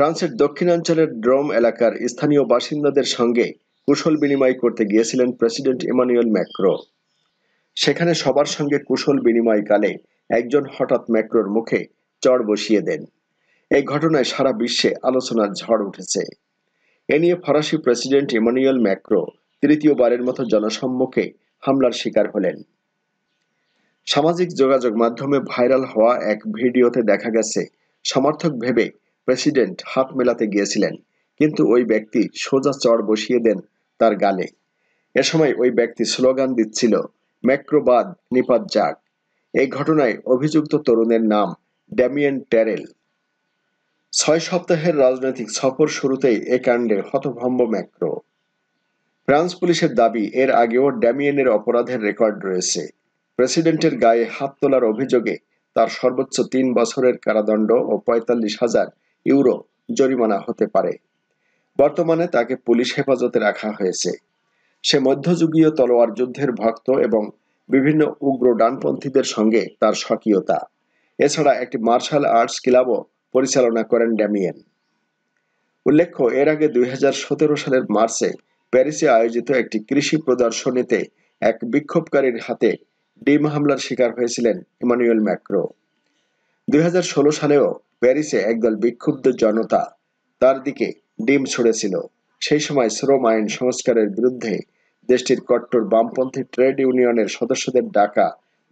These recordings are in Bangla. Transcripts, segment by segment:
ফ্রান্সের দক্ষিণাঞ্চলের ড্রোম এলাকার স্থানীয় বাসিন্দাদের সঙ্গে কুশল বিনিময় করতে গিয়েছিলেন প্রেসিডেন্ট ইমানুয়েল ম্যাক্রো সেখানে সবার সঙ্গে কুশল বিনিময়কালে একজন হঠাৎ ম্যাক্রোর মুখে চড় বসিয়ে দেন এই ঘটনায় সারা বিশ্বে আলোচনার ঝড় উঠেছে এ নিয়ে ফরাসি প্রেসিডেন্ট ইমানুয়েল ম্যাক্রো তৃতীয়বারের মতো জনসম্মুখে হামলার শিকার হলেন সামাজিক যোগাযোগ মাধ্যমে ভাইরাল হওয়া এক ভিডিওতে দেখা গেছে সমর্থক ভেবে প্রেসিডেন্ট হাত মেলাতে গিয়েছিলেন কিন্তু ওই ব্যক্তি সোজা চড় বসিয়ে দেন তার গালে এ সময় ওই ব্যক্তি স্লোগান দিচ্ছিল ম্যাক্রোবাদ নিপাত যাক এই ঘটনায় অভিযুক্ত তরুণের নাম ড্যামিয়ান ট্যারেল ছয় সপ্তাহের রাজনৈতিক সফর শুরুতেই এ কাণ্ডের হতভম্ব ম্যাক্রো ফ্রান্স পুলিশের দাবি এর আগেও ড্যামিয়েনের অপরাধের রেকর্ড রয়েছে প্রেসিডেন্টের গায়ে হাত তোলার অভিযোগে তার সর্বোচ্চ তিন বছরের কারাদণ্ড ও পঁয়তাল্লিশ হাজার ইউরো জরিমানা হতে পারে বর্তমানে তাকে পুলিশ হেফাজতে রাখা হয়েছে সে মধ্যযুগীয় তলোয়ার যুদ্ধের ভক্ত এবং বিভিন্ন উগ্র ডানপন্থীদের সঙ্গে তার স্বকীয়তা এছাড়া একটি মার্শাল আর্টস ক্লাবও পরিচালনা করেন ড্যামিয়েন উল্লেখ্য এর আগে দুই সালের মার্চে প্যারিসে আয়োজিত একটি কৃষি প্রদর্শনীতে এক বিক্ষোভকারীর হাতে ডিম হামলার শিকার হয়েছিলেন ইমানুয়েল ম্যাক্রো দুই সালেও প্যারিসে একদল বিক্ষুব্ধ জনতা তার দিকে ডিম ছুঁড়েছিল সেই সময় শ্রম আইন সংস্কারের বিরুদ্ধে দেশটির কট্টর বামপন্থী ট্রেড ইউনিয়নের সদস্যদের ডাকা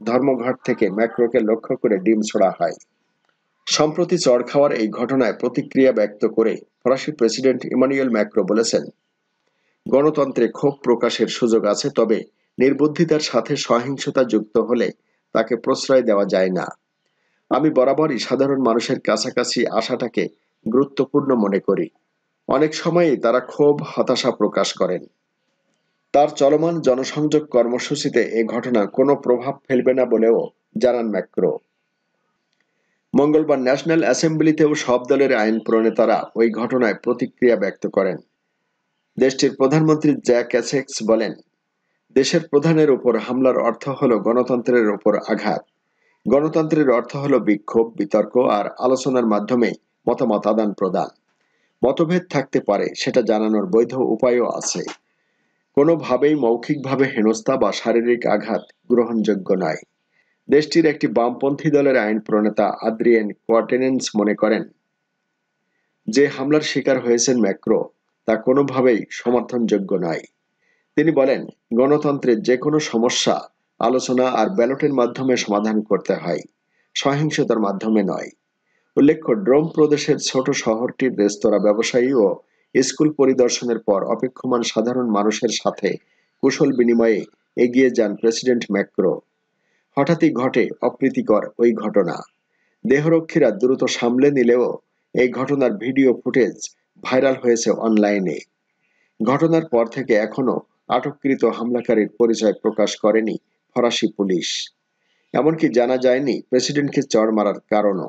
ধর্মঘট থেকে ম্যাক্রোকে লক্ষ্য করে ডিম ছোড়া হয় সম্প্রতি চড় খাওয়ার এই ঘটনায় প্রতিক্রিয়া ব্যক্ত করে ফরাসি প্রেসিডেন্ট ইমানুয়েল ম্যাক্রো বলেছেন গণতন্ত্রে ক্ষোভ প্রকাশের সুযোগ আছে তবে নির্বুদ্ধিতার সাথে সহিংসতা যুক্ত হলে তাকে প্রশ্রয় দেওয়া যায় না আমি বরাবরই সাধারণ মানুষের কাছাকাছি আসাটাকে গুরুত্বপূর্ণ মনে করি অনেক সময়ে তারা ক্ষোভ হতাশা প্রকাশ করেন তার চলমান জনসংযোগ কর্মসূচিতে এ ঘটনা কোনো প্রভাব ফেলবে না বলেও জানান ম্যাক্রো মঙ্গলবার ন্যাশনাল অ্যাসেম্বলিতেও সব দলের আইন প্রণেতারা ওই ঘটনায় প্রতিক্রিয়া ব্যক্ত করেন দেশটির প্রধানমন্ত্রী জ্যাক অ্যাসেক্স বলেন দেশের প্রধানের উপর হামলার অর্থ হল গণতন্ত্রের উপর আঘাত গণতন্ত্রের অর্থ হল বিক্ষোভ বিতর্ক আর আলোচনার মাধ্যমে মতামত আদান প্রদান মতভেদ থাকতে পারে সেটা জানানোর বৈধ উপায়ও আছে কোনোভাবেই মৌখিকভাবে হেনস্থা বা শারীরিক আঘাত গ্রহণযোগ্য নয় দেশটির একটি বামপন্থী দলের আইন প্রণেতা আদ্রিয়েন কোয়াটেনেন্স মনে করেন যে হামলার শিকার হয়েছেন ম্যাক্রো তা কোনোভাবেই সমর্থনযোগ্য নয় তিনি বলেন গণতন্ত্রের যে কোনো সমস্যা আলোচনা আর ব্যালটের মাধ্যমে সমাধান করতে হয় সহিংসতার মাধ্যমে নয় উল্লেখ্য ড্রোম প্রদেশের ছোট শহরটির রেস্তোরাঁ ব্যবসায়ী ও স্কুল পরিদর্শনের পর অপেক্ষমান সাধারণ মানুষের সাথে কুশল বিনিময়ে এগিয়ে যান প্রেসিডেন্ট ম্যাক্রো হঠাৎই ঘটে অপ্রীতিকর ওই ঘটনা দেহরক্ষীরা দ্রুত সামলে নিলেও এই ঘটনার ভিডিও ফুটেজ ভাইরাল হয়েছে অনলাইনে ঘটনার পর থেকে এখনও আটককৃত হামলাকারীর পরিচয় প্রকাশ করেনি ফরাসি পুলিশ এমনকি জানা যায়নি প্রেসিডেন্টকে চড় মারার কারণও